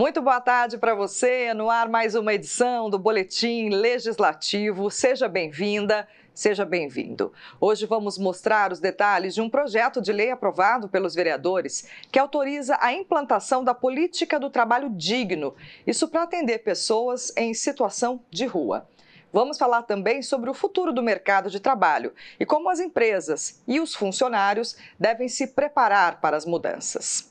Muito boa tarde para você. No ar, mais uma edição do Boletim Legislativo. Seja bem-vinda. Seja bem-vindo. Hoje vamos mostrar os detalhes de um projeto de lei aprovado pelos vereadores que autoriza a implantação da política do trabalho digno, isso para atender pessoas em situação de rua. Vamos falar também sobre o futuro do mercado de trabalho e como as empresas e os funcionários devem se preparar para as mudanças.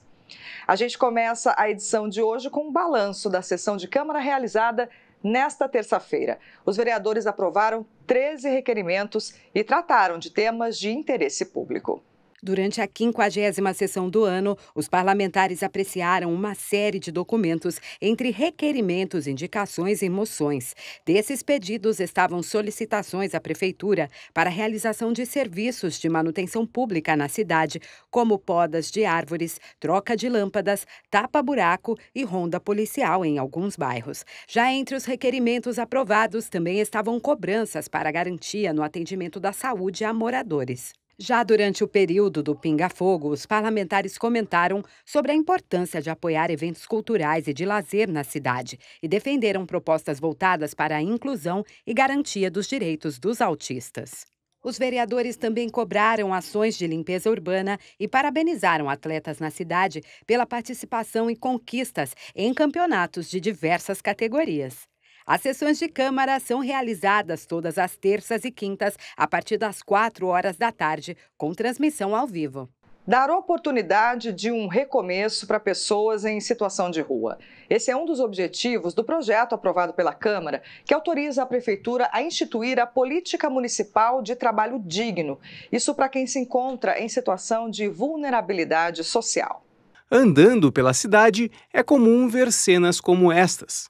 A gente começa a edição de hoje com um balanço da sessão de Câmara realizada nesta terça-feira. Os vereadores aprovaram 13 requerimentos e trataram de temas de interesse público. Durante a quinquagésima sessão do ano, os parlamentares apreciaram uma série de documentos entre requerimentos, indicações e moções. Desses pedidos estavam solicitações à Prefeitura para a realização de serviços de manutenção pública na cidade, como podas de árvores, troca de lâmpadas, tapa-buraco e ronda policial em alguns bairros. Já entre os requerimentos aprovados também estavam cobranças para garantia no atendimento da saúde a moradores. Já durante o período do pinga-fogo, os parlamentares comentaram sobre a importância de apoiar eventos culturais e de lazer na cidade e defenderam propostas voltadas para a inclusão e garantia dos direitos dos autistas. Os vereadores também cobraram ações de limpeza urbana e parabenizaram atletas na cidade pela participação e conquistas em campeonatos de diversas categorias. As sessões de Câmara são realizadas todas as terças e quintas, a partir das 4 horas da tarde, com transmissão ao vivo dar oportunidade de um recomeço para pessoas em situação de rua. Esse é um dos objetivos do projeto aprovado pela Câmara, que autoriza a Prefeitura a instituir a Política Municipal de Trabalho Digno. Isso para quem se encontra em situação de vulnerabilidade social. Andando pela cidade, é comum ver cenas como estas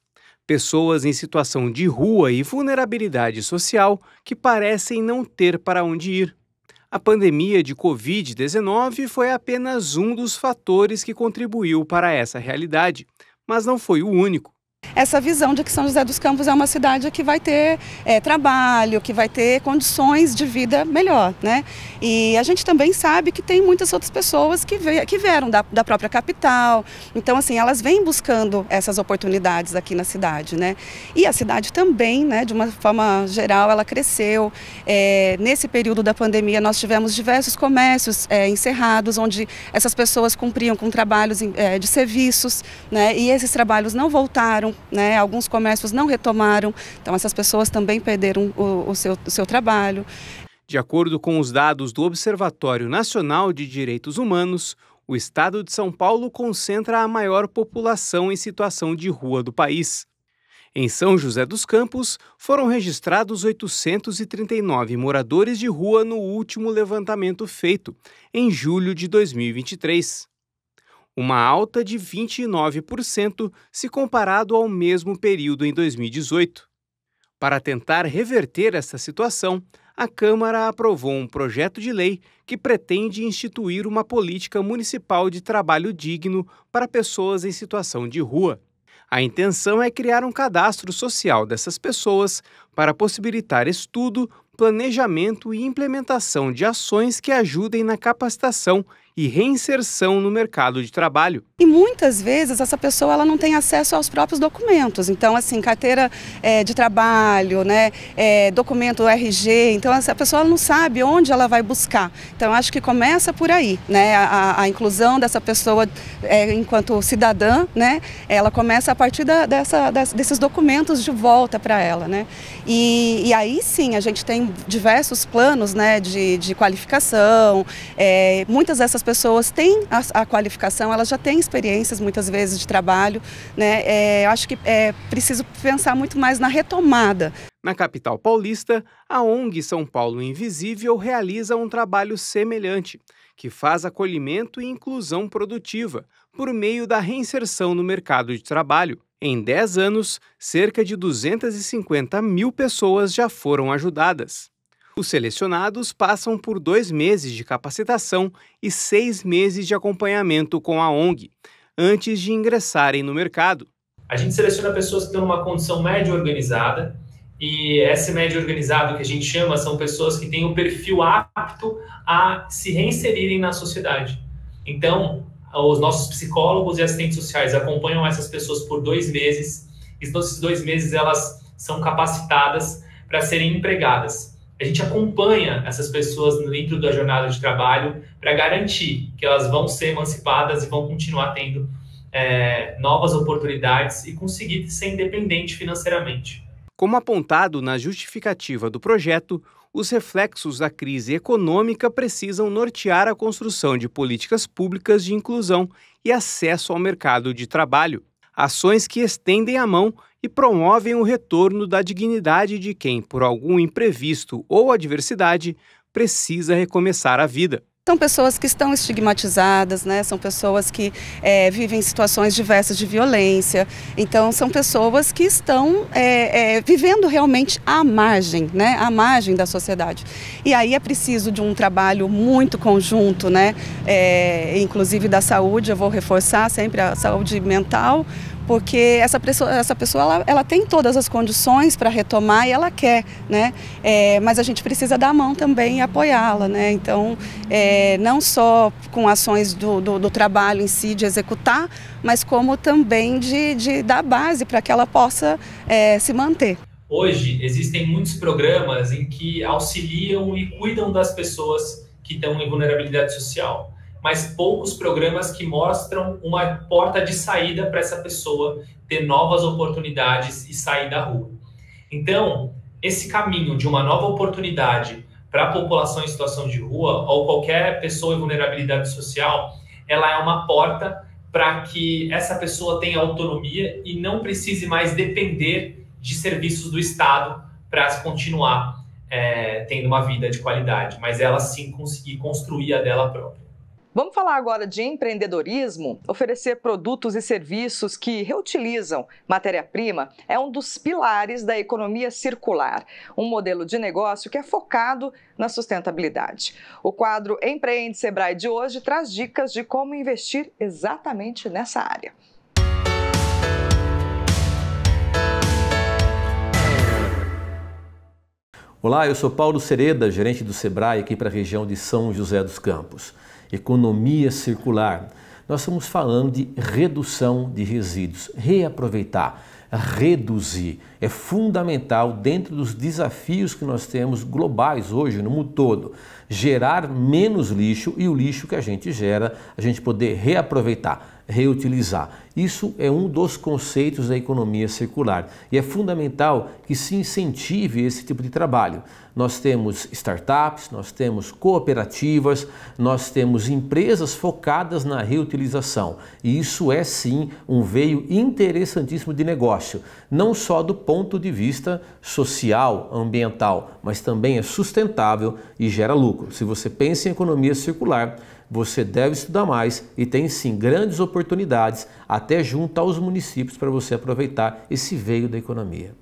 pessoas em situação de rua e vulnerabilidade social que parecem não ter para onde ir. A pandemia de Covid-19 foi apenas um dos fatores que contribuiu para essa realidade, mas não foi o único. Essa visão de que São José dos Campos é uma cidade que vai ter é, trabalho, que vai ter condições de vida melhor, né? E a gente também sabe que tem muitas outras pessoas que, que vieram da, da própria capital, então assim, elas vêm buscando essas oportunidades aqui na cidade, né? E a cidade também, né, de uma forma geral, ela cresceu. É, nesse período da pandemia nós tivemos diversos comércios é, encerrados, onde essas pessoas cumpriam com trabalhos é, de serviços, né? E esses trabalhos não voltaram, né? alguns comércios não retomaram, então essas pessoas também perderam o, o, seu, o seu trabalho. De acordo com os dados do Observatório Nacional de Direitos Humanos, o estado de São Paulo concentra a maior população em situação de rua do país. Em São José dos Campos, foram registrados 839 moradores de rua no último levantamento feito, em julho de 2023 uma alta de 29% se comparado ao mesmo período em 2018. Para tentar reverter essa situação, a Câmara aprovou um projeto de lei que pretende instituir uma política municipal de trabalho digno para pessoas em situação de rua. A intenção é criar um cadastro social dessas pessoas para possibilitar estudo, planejamento e implementação de ações que ajudem na capacitação e reinserção no mercado de trabalho. E muitas vezes essa pessoa ela não tem acesso aos próprios documentos. Então, assim, carteira é, de trabalho, né, é, documento RG. Então, essa pessoa não sabe onde ela vai buscar. Então, acho que começa por aí, né, a, a inclusão dessa pessoa é, enquanto cidadã, né, ela começa a partir da, dessa, desses documentos de volta para ela, né. E, e, aí sim, a gente tem diversos planos, né, de, de qualificação. É, muitas dessas pessoas têm a, a qualificação, elas já têm experiências muitas vezes de trabalho. Né? É, acho que é preciso pensar muito mais na retomada. Na capital paulista, a ONG São Paulo Invisível realiza um trabalho semelhante, que faz acolhimento e inclusão produtiva por meio da reinserção no mercado de trabalho. Em 10 anos, cerca de 250 mil pessoas já foram ajudadas. Os selecionados passam por dois meses de capacitação e seis meses de acompanhamento com a ONG, antes de ingressarem no mercado. A gente seleciona pessoas que estão numa condição média organizada, e essa média organizada que a gente chama são pessoas que têm o um perfil apto a se reinserirem na sociedade. Então, os nossos psicólogos e assistentes sociais acompanham essas pessoas por dois meses, e nesses dois meses elas são capacitadas para serem empregadas a gente acompanha essas pessoas dentro da jornada de trabalho para garantir que elas vão ser emancipadas e vão continuar tendo é, novas oportunidades e conseguir ser independente financeiramente. Como apontado na justificativa do projeto, os reflexos da crise econômica precisam nortear a construção de políticas públicas de inclusão e acesso ao mercado de trabalho. Ações que estendem a mão e promovem o retorno da dignidade de quem, por algum imprevisto ou adversidade, precisa recomeçar a vida. São pessoas que estão estigmatizadas, né? são pessoas que é, vivem situações diversas de violência. Então, são pessoas que estão é, é, vivendo realmente à margem, né? à margem da sociedade. E aí é preciso de um trabalho muito conjunto, né? É, inclusive da saúde, eu vou reforçar sempre a saúde mental, porque essa pessoa, essa pessoa ela, ela tem todas as condições para retomar e ela quer, né? É, mas a gente precisa dar a mão também e apoiá-la, né? Então, é, não só com ações do, do, do, trabalho em si, de executar, mas como também de, de dar base para que ela possa é, se manter. Hoje, existem muitos programas em que auxiliam e cuidam das pessoas que estão em vulnerabilidade social mas poucos programas que mostram uma porta de saída para essa pessoa ter novas oportunidades e sair da rua. Então, esse caminho de uma nova oportunidade para a população em situação de rua ou qualquer pessoa em vulnerabilidade social, ela é uma porta para que essa pessoa tenha autonomia e não precise mais depender de serviços do Estado para continuar é, tendo uma vida de qualidade, mas ela sim conseguir construir a dela própria. Vamos falar agora de empreendedorismo? Oferecer produtos e serviços que reutilizam matéria-prima é um dos pilares da economia circular, um modelo de negócio que é focado na sustentabilidade. O quadro Empreende Sebrae de hoje traz dicas de como investir exatamente nessa área. Olá, eu sou Paulo Sereda, gerente do Sebrae aqui para a região de São José dos Campos economia circular. Nós estamos falando de redução de resíduos, reaproveitar, reduzir. É fundamental dentro dos desafios que nós temos globais hoje no mundo todo. Gerar menos lixo e o lixo que a gente gera, a gente poder reaproveitar reutilizar. Isso é um dos conceitos da economia circular e é fundamental que se incentive esse tipo de trabalho. Nós temos startups, nós temos cooperativas, nós temos empresas focadas na reutilização e isso é sim um veio interessantíssimo de negócio, não só do ponto de vista social, ambiental, mas também é sustentável e gera lucro. Se você pensa em economia circular, você deve estudar mais e tem sim grandes oportunidades, até junto aos municípios, para você aproveitar esse veio da economia.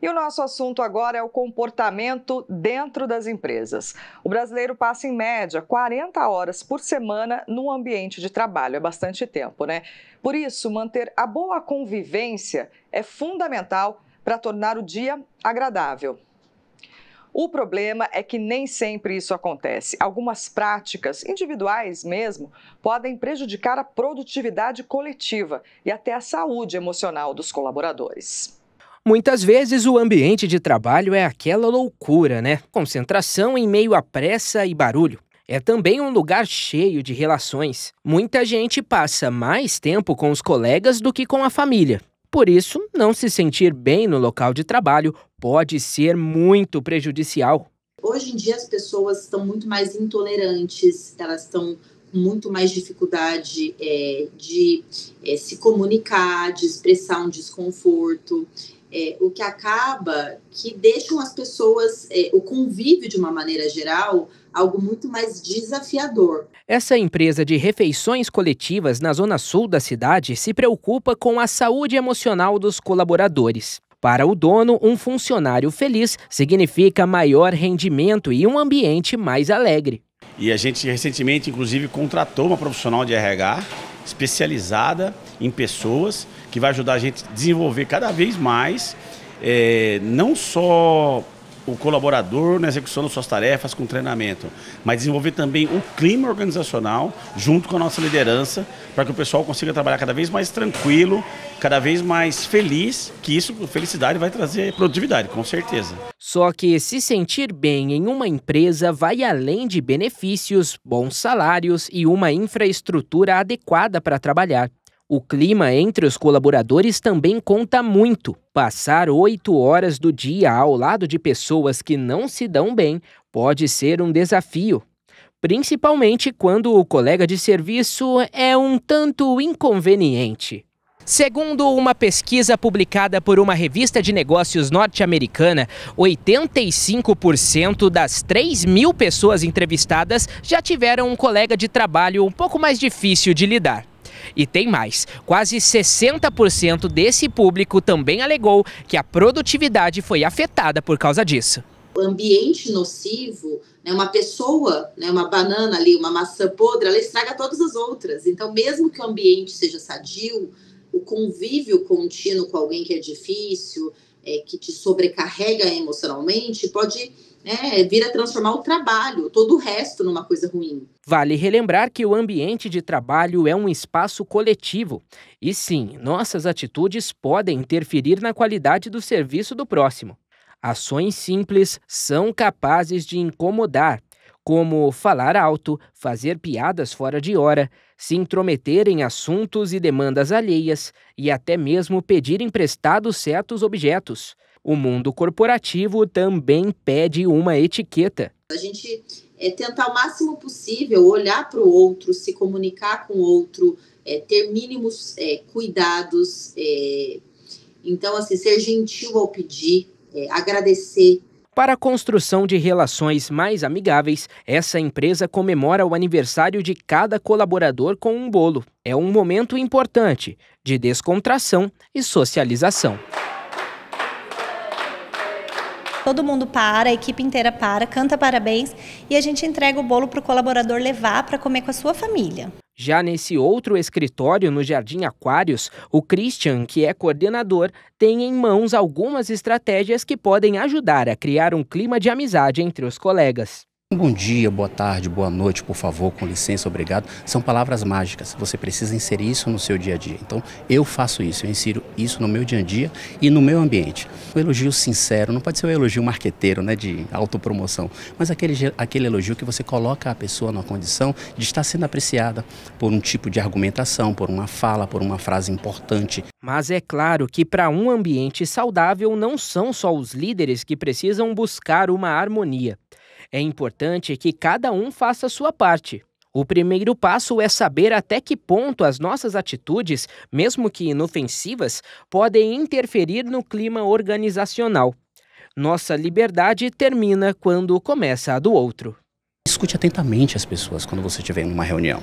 E o nosso assunto agora é o comportamento dentro das empresas. O brasileiro passa, em média, 40 horas por semana no ambiente de trabalho. É bastante tempo, né? Por isso, manter a boa convivência é fundamental para tornar o dia agradável. O problema é que nem sempre isso acontece. Algumas práticas, individuais mesmo, podem prejudicar a produtividade coletiva e até a saúde emocional dos colaboradores. Muitas vezes o ambiente de trabalho é aquela loucura, né? Concentração em meio à pressa e barulho. É também um lugar cheio de relações. Muita gente passa mais tempo com os colegas do que com a família. Por isso, não se sentir bem no local de trabalho pode ser muito prejudicial. Hoje em dia as pessoas estão muito mais intolerantes, elas estão com muito mais dificuldade é, de é, se comunicar, de expressar um desconforto é, o que acaba que deixam as pessoas, é, o convívio de uma maneira geral, algo muito mais desafiador. Essa empresa de refeições coletivas na zona sul da cidade se preocupa com a saúde emocional dos colaboradores. Para o dono, um funcionário feliz significa maior rendimento e um ambiente mais alegre. E a gente recentemente, inclusive, contratou uma profissional de RH especializada em pessoas que vai ajudar a gente a desenvolver cada vez mais, é, não só o colaborador na execução das suas tarefas com treinamento, mas desenvolver também o clima organizacional junto com a nossa liderança, para que o pessoal consiga trabalhar cada vez mais tranquilo, cada vez mais feliz, que isso, felicidade, vai trazer produtividade, com certeza. Só que se sentir bem em uma empresa vai além de benefícios, bons salários e uma infraestrutura adequada para trabalhar. O clima entre os colaboradores também conta muito. Passar oito horas do dia ao lado de pessoas que não se dão bem pode ser um desafio, principalmente quando o colega de serviço é um tanto inconveniente. Segundo uma pesquisa publicada por uma revista de negócios norte-americana, 85% das 3 mil pessoas entrevistadas já tiveram um colega de trabalho um pouco mais difícil de lidar. E tem mais: quase 60% desse público também alegou que a produtividade foi afetada por causa disso. O ambiente nocivo, né, uma pessoa, né, uma banana ali, uma maçã podre, ela estraga todas as outras. Então, mesmo que o ambiente seja sadio, o convívio contínuo com alguém que é difícil, é, que te sobrecarrega emocionalmente, pode né, vira transformar o trabalho, todo o resto, numa coisa ruim. Vale relembrar que o ambiente de trabalho é um espaço coletivo. E sim, nossas atitudes podem interferir na qualidade do serviço do próximo. Ações simples são capazes de incomodar, como falar alto, fazer piadas fora de hora, se intrometer em assuntos e demandas alheias e até mesmo pedir emprestados certos objetos. O mundo corporativo também pede uma etiqueta. A gente é, tentar o máximo possível olhar para o outro, se comunicar com o outro, é, ter mínimos é, cuidados. É, então, assim, ser gentil ao pedir, é, agradecer. Para a construção de relações mais amigáveis, essa empresa comemora o aniversário de cada colaborador com um bolo. É um momento importante de descontração e socialização todo mundo para, a equipe inteira para, canta parabéns e a gente entrega o bolo para o colaborador levar para comer com a sua família. Já nesse outro escritório, no Jardim Aquários, o Christian, que é coordenador, tem em mãos algumas estratégias que podem ajudar a criar um clima de amizade entre os colegas. Bom dia, boa tarde, boa noite, por favor, com licença, obrigado. São palavras mágicas. Você precisa inserir isso no seu dia a dia. Então, eu faço isso, eu insiro isso no meu dia a dia e no meu ambiente. O elogio sincero, não pode ser o um elogio marqueteiro, né, de autopromoção, mas aquele, aquele elogio que você coloca a pessoa na condição de estar sendo apreciada por um tipo de argumentação, por uma fala, por uma frase importante. Mas é claro que para um ambiente saudável não são só os líderes que precisam buscar uma harmonia é importante que cada um faça a sua parte. O primeiro passo é saber até que ponto as nossas atitudes, mesmo que inofensivas, podem interferir no clima organizacional. Nossa liberdade termina quando começa a do outro. Escute atentamente as pessoas quando você estiver em uma reunião.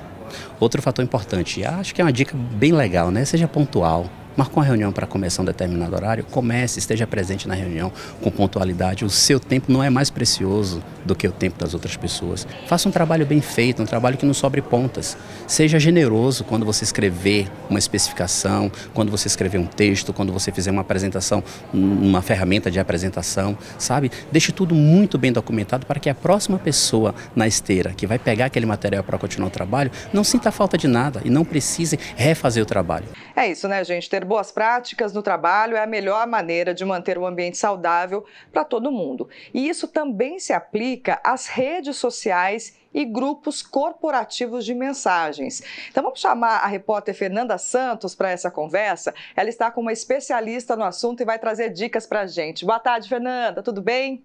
Outro fator importante, acho que é uma dica bem legal, né? Seja pontual. Marcou uma reunião para começar um determinado horário, comece, esteja presente na reunião com pontualidade. O seu tempo não é mais precioso do que o tempo das outras pessoas. Faça um trabalho bem feito, um trabalho que não sobre pontas. Seja generoso quando você escrever uma especificação, quando você escrever um texto, quando você fizer uma apresentação, uma ferramenta de apresentação, sabe? Deixe tudo muito bem documentado para que a próxima pessoa na esteira que vai pegar aquele material para continuar o trabalho não sinta falta de nada e não precise refazer o trabalho. É isso, né, gente? Ter boas práticas no trabalho é a melhor maneira de manter o ambiente saudável para todo mundo. E isso também se aplica às redes sociais e grupos corporativos de mensagens. Então vamos chamar a repórter Fernanda Santos para essa conversa. Ela está com uma especialista no assunto e vai trazer dicas para a gente. Boa tarde, Fernanda. Tudo bem?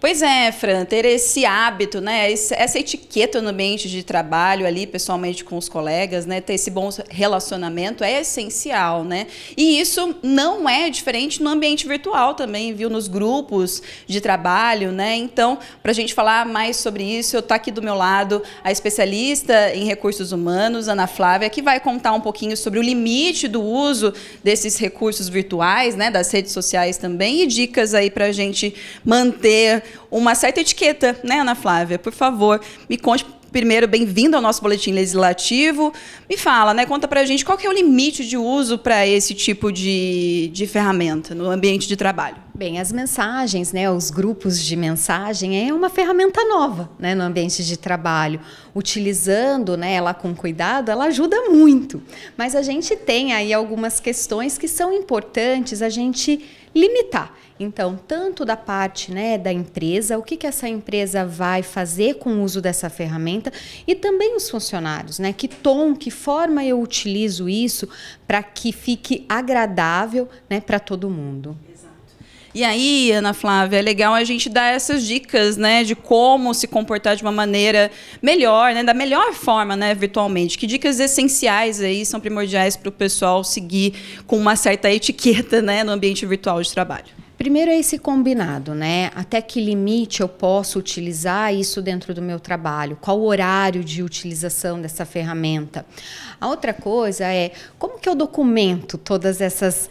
Pois é, Fran, ter esse hábito, né? Essa etiqueta no ambiente de trabalho ali, pessoalmente com os colegas, né? Ter esse bom relacionamento é essencial, né? E isso não é diferente no ambiente virtual também, viu? Nos grupos de trabalho, né? Então, para a gente falar mais sobre isso, eu tá aqui do meu lado a especialista em recursos humanos, Ana Flávia, que vai contar um pouquinho sobre o limite do uso desses recursos virtuais, né? Das redes sociais também e dicas aí para a gente manter uma certa etiqueta, né, Ana Flávia? Por favor, me conte primeiro, bem-vindo ao nosso boletim legislativo. Me fala, né, conta pra gente qual que é o limite de uso para esse tipo de, de ferramenta no ambiente de trabalho. Bem, as mensagens, né, os grupos de mensagem é uma ferramenta nova, né, no ambiente de trabalho. Utilizando, né, ela com cuidado, ela ajuda muito. Mas a gente tem aí algumas questões que são importantes a gente limitar. Então, tanto da parte né, da empresa, o que, que essa empresa vai fazer com o uso dessa ferramenta e também os funcionários, né? Que tom, que forma eu utilizo isso para que fique agradável né, para todo mundo. E aí, Ana Flávia, é legal a gente dar essas dicas, né, de como se comportar de uma maneira melhor, né, da melhor forma, né, virtualmente. Que dicas essenciais aí são primordiais para o pessoal seguir com uma certa etiqueta, né, no ambiente virtual de trabalho? Primeiro é esse combinado, né? Até que limite eu posso utilizar isso dentro do meu trabalho? Qual o horário de utilização dessa ferramenta? A outra coisa é como que eu documento todas essas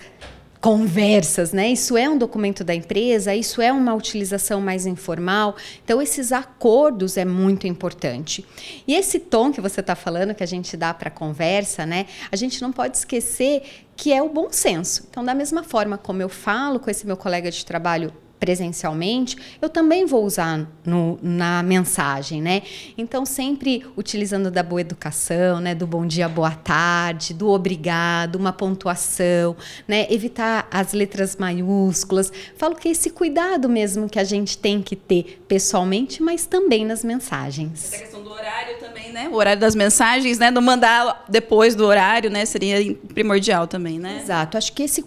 conversas, né? Isso é um documento da empresa, isso é uma utilização mais informal. Então, esses acordos é muito importante. E esse tom que você está falando, que a gente dá para a conversa, né? A gente não pode esquecer que é o bom senso. Então, da mesma forma como eu falo com esse meu colega de trabalho presencialmente, eu também vou usar no, na mensagem, né? Então, sempre utilizando da boa educação, né? Do bom dia, boa tarde, do obrigado, uma pontuação, né? Evitar as letras maiúsculas. Falo que é esse cuidado mesmo que a gente tem que ter pessoalmente, mas também nas mensagens horário também, né? O horário das mensagens, né? Não mandar depois do horário, né? Seria primordial também, né? Exato. Acho que esse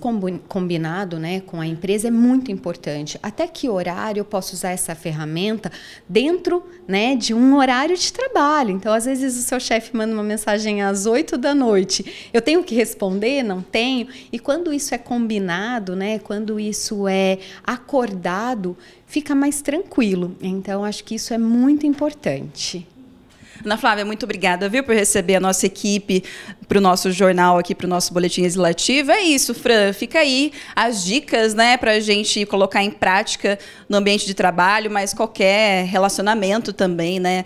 combinado, né, com a empresa é muito importante. Até que horário eu posso usar essa ferramenta dentro, né, de um horário de trabalho? Então, às vezes o seu chefe manda uma mensagem às 8 da noite. Eu tenho que responder? Não tenho. E quando isso é combinado, né, quando isso é acordado, fica mais tranquilo. Então, acho que isso é muito importante. Ana Flávia, muito obrigada, viu, por receber a nossa equipe para o nosso jornal aqui, para o nosso boletim legislativo. É isso, Fran. Fica aí as dicas, né, para a gente colocar em prática no ambiente de trabalho, mas qualquer relacionamento também, né,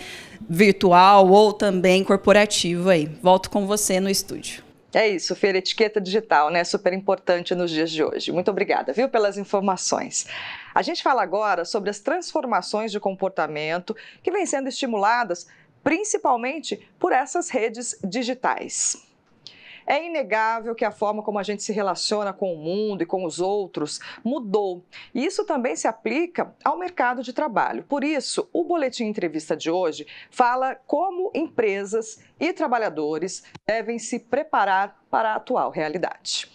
virtual ou também corporativo aí. Volto com você no estúdio. É isso, Feira etiqueta digital, né? Super importante nos dias de hoje. Muito obrigada, viu, pelas informações. A gente fala agora sobre as transformações de comportamento que vêm sendo estimuladas principalmente por essas redes digitais. É inegável que a forma como a gente se relaciona com o mundo e com os outros mudou. E isso também se aplica ao mercado de trabalho. Por isso, o Boletim Entrevista de hoje fala como empresas e trabalhadores devem se preparar para a atual realidade.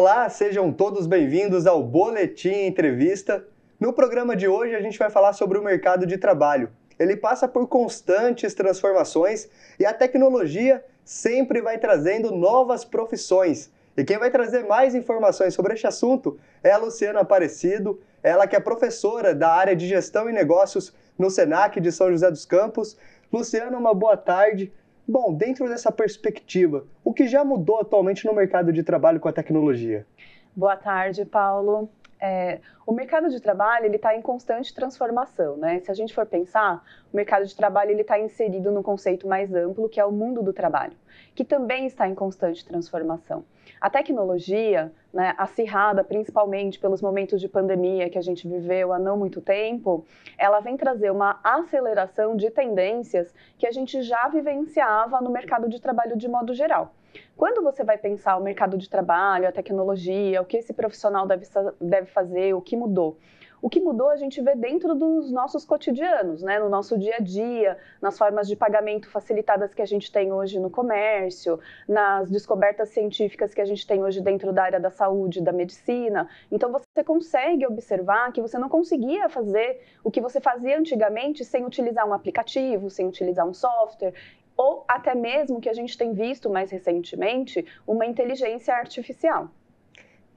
Olá, sejam todos bem-vindos ao Boletim Entrevista. No programa de hoje a gente vai falar sobre o mercado de trabalho. Ele passa por constantes transformações e a tecnologia sempre vai trazendo novas profissões. E quem vai trazer mais informações sobre este assunto é a Luciana Aparecido, ela que é professora da área de gestão e negócios no SENAC de São José dos Campos. Luciana, uma boa tarde. Bom, dentro dessa perspectiva, o que já mudou atualmente no mercado de trabalho com a tecnologia? Boa tarde, Paulo. É, o mercado de trabalho ele está em constante transformação, né? Se a gente for pensar, o mercado de trabalho ele está inserido num conceito mais amplo que é o mundo do trabalho, que também está em constante transformação. A tecnologia, né, acirrada principalmente pelos momentos de pandemia que a gente viveu há não muito tempo, ela vem trazer uma aceleração de tendências que a gente já vivenciava no mercado de trabalho de modo geral. Quando você vai pensar o mercado de trabalho, a tecnologia, o que esse profissional deve, deve fazer, o que mudou, o que mudou a gente vê dentro dos nossos cotidianos, né? no nosso dia a dia, nas formas de pagamento facilitadas que a gente tem hoje no comércio, nas descobertas científicas que a gente tem hoje dentro da área da saúde, da medicina. Então você consegue observar que você não conseguia fazer o que você fazia antigamente sem utilizar um aplicativo, sem utilizar um software ou até mesmo que a gente tem visto mais recentemente, uma inteligência artificial.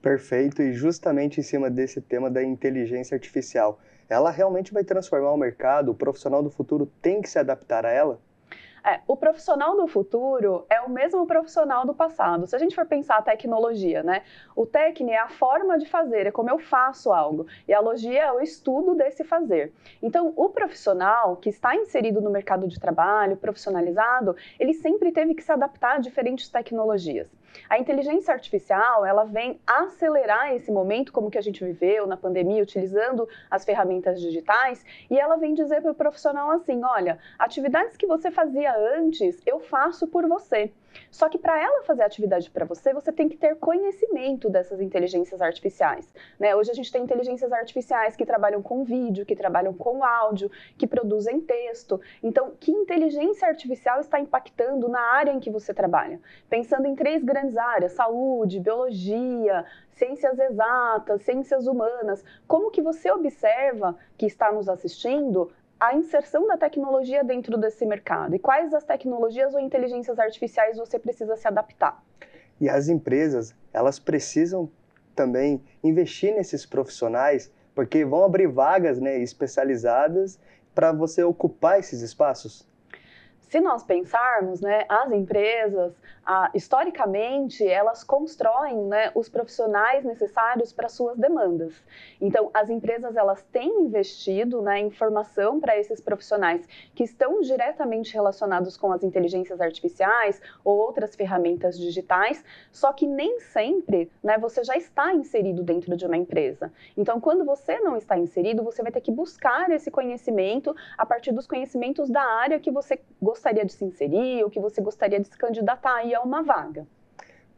Perfeito, e justamente em cima desse tema da inteligência artificial. Ela realmente vai transformar o mercado? O profissional do futuro tem que se adaptar a ela? É, o profissional do futuro é o mesmo profissional do passado. Se a gente for pensar a tecnologia, né? O técnico é a forma de fazer, é como eu faço algo. E a logia é o estudo desse fazer. Então, o profissional que está inserido no mercado de trabalho, profissionalizado, ele sempre teve que se adaptar a diferentes tecnologias. A inteligência artificial, ela vem acelerar esse momento como que a gente viveu na pandemia, utilizando as ferramentas digitais, e ela vem dizer para o profissional assim, olha, atividades que você fazia antes, eu faço por você. Só que para ela fazer a atividade para você, você tem que ter conhecimento dessas inteligências artificiais. Né? Hoje a gente tem inteligências artificiais que trabalham com vídeo, que trabalham com áudio, que produzem texto. Então, que inteligência artificial está impactando na área em que você trabalha? Pensando em três grandes áreas: saúde, biologia, ciências exatas, ciências humanas. Como que você observa que está nos assistindo a inserção da tecnologia dentro desse mercado e quais as tecnologias ou inteligências artificiais você precisa se adaptar. E as empresas, elas precisam também investir nesses profissionais, porque vão abrir vagas né, especializadas para você ocupar esses espaços se nós pensarmos, né, as empresas, historicamente, elas constroem né, os profissionais necessários para suas demandas. Então, as empresas elas têm investido né, em formação para esses profissionais que estão diretamente relacionados com as inteligências artificiais ou outras ferramentas digitais, só que nem sempre né, você já está inserido dentro de uma empresa. Então, quando você não está inserido, você vai ter que buscar esse conhecimento a partir dos conhecimentos da área que você gostaria gostaria de se inserir ou que você gostaria de se candidatar aí a uma vaga.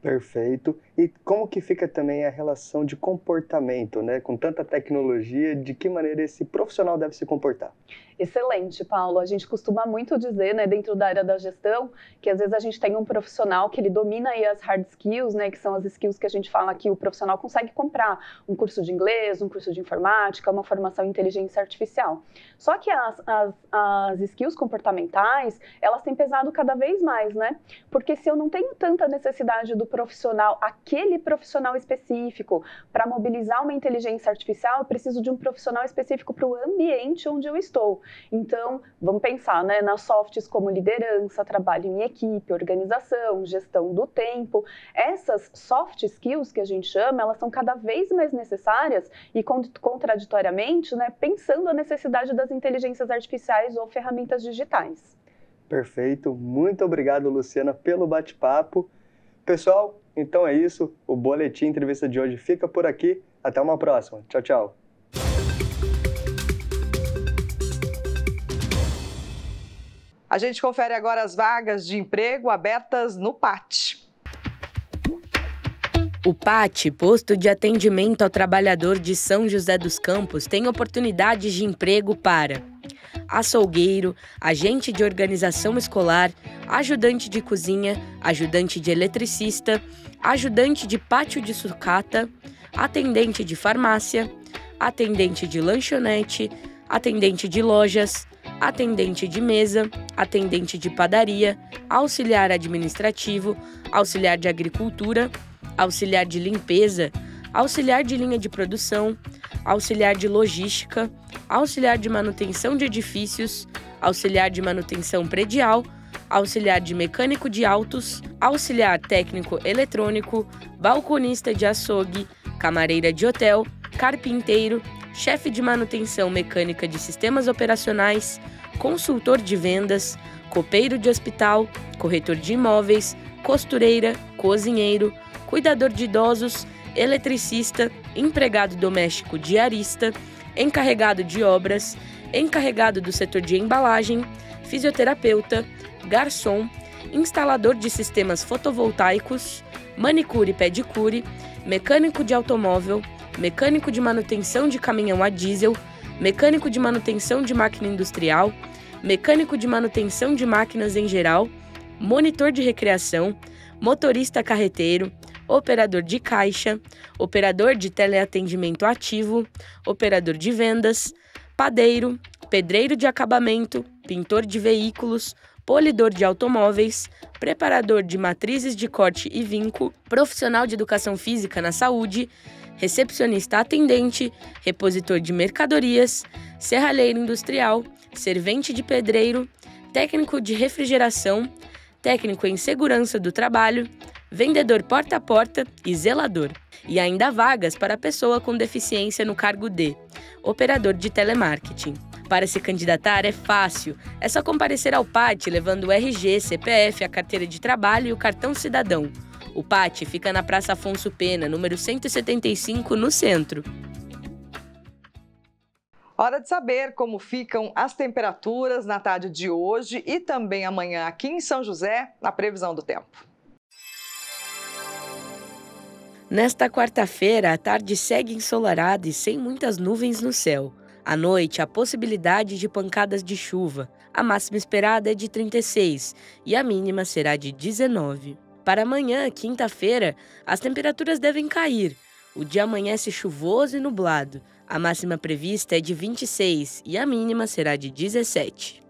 Perfeito. E como que fica também a relação de comportamento, né? Com tanta tecnologia, de que maneira esse profissional deve se comportar? Excelente, Paulo. A gente costuma muito dizer, né, dentro da área da gestão, que às vezes a gente tem um profissional que ele domina aí as hard skills, né, que são as skills que a gente fala que o profissional consegue comprar, um curso de inglês, um curso de informática, uma formação em inteligência artificial. Só que as, as, as skills comportamentais, elas têm pesado cada vez mais, né? Porque se eu não tenho tanta necessidade do profissional, aquele profissional específico. Para mobilizar uma inteligência artificial, eu preciso de um profissional específico para o ambiente onde eu estou. Então, vamos pensar né, nas softs como liderança, trabalho em equipe, organização, gestão do tempo. Essas soft skills que a gente chama, elas são cada vez mais necessárias e contraditoriamente, né, pensando a necessidade das inteligências artificiais ou ferramentas digitais. Perfeito, muito obrigado Luciana pelo bate-papo. Pessoal, então é isso. O Boletim Entrevista de hoje fica por aqui. Até uma próxima. Tchau, tchau. A gente confere agora as vagas de emprego abertas no PAT. O PAT, Posto de Atendimento ao Trabalhador de São José dos Campos, tem oportunidades de emprego para açougueiro, agente de organização escolar, ajudante de cozinha, ajudante de eletricista, ajudante de pátio de sucata, atendente de farmácia, atendente de lanchonete, atendente de lojas, atendente de mesa, atendente de padaria, auxiliar administrativo, auxiliar de agricultura, auxiliar de limpeza, auxiliar de linha de produção, auxiliar de logística, auxiliar de manutenção de edifícios, auxiliar de manutenção predial, auxiliar de mecânico de autos, auxiliar técnico eletrônico, balconista de açougue, camareira de hotel, carpinteiro, chefe de manutenção mecânica de sistemas operacionais, consultor de vendas, copeiro de hospital, corretor de imóveis, costureira, cozinheiro, cuidador de idosos eletricista, empregado doméstico diarista, encarregado de obras, encarregado do setor de embalagem, fisioterapeuta, garçom, instalador de sistemas fotovoltaicos, manicure e pedicure, mecânico de automóvel, mecânico de manutenção de caminhão a diesel, mecânico de manutenção de máquina industrial, mecânico de manutenção de máquinas em geral, monitor de recreação, motorista carreteiro, operador de caixa, operador de teleatendimento ativo, operador de vendas, padeiro, pedreiro de acabamento, pintor de veículos, polidor de automóveis, preparador de matrizes de corte e vinco, profissional de educação física na saúde, recepcionista atendente, repositor de mercadorias, serralheiro industrial, servente de pedreiro, técnico de refrigeração, técnico em segurança do trabalho, vendedor porta a porta e zelador, e ainda vagas para pessoa com deficiência no cargo de operador de telemarketing. Para se candidatar é fácil, é só comparecer ao PAT levando o RG, CPF, a carteira de trabalho e o cartão cidadão. O PAT fica na Praça Afonso Pena, número 175, no centro. Hora de saber como ficam as temperaturas na tarde de hoje e também amanhã aqui em São José, na previsão do tempo. Nesta quarta-feira, a tarde segue ensolarada e sem muitas nuvens no céu. À noite, a possibilidade de pancadas de chuva. A máxima esperada é de 36 e a mínima será de 19. Para amanhã, quinta-feira, as temperaturas devem cair. O dia amanhece chuvoso e nublado. A máxima prevista é de 26 e a mínima será de 17.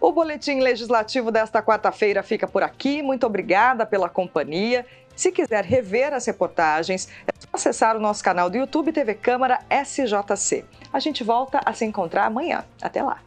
O boletim legislativo desta quarta-feira fica por aqui. Muito obrigada pela companhia. Se quiser rever as reportagens, é só acessar o nosso canal do YouTube TV Câmara SJC. A gente volta a se encontrar amanhã. Até lá.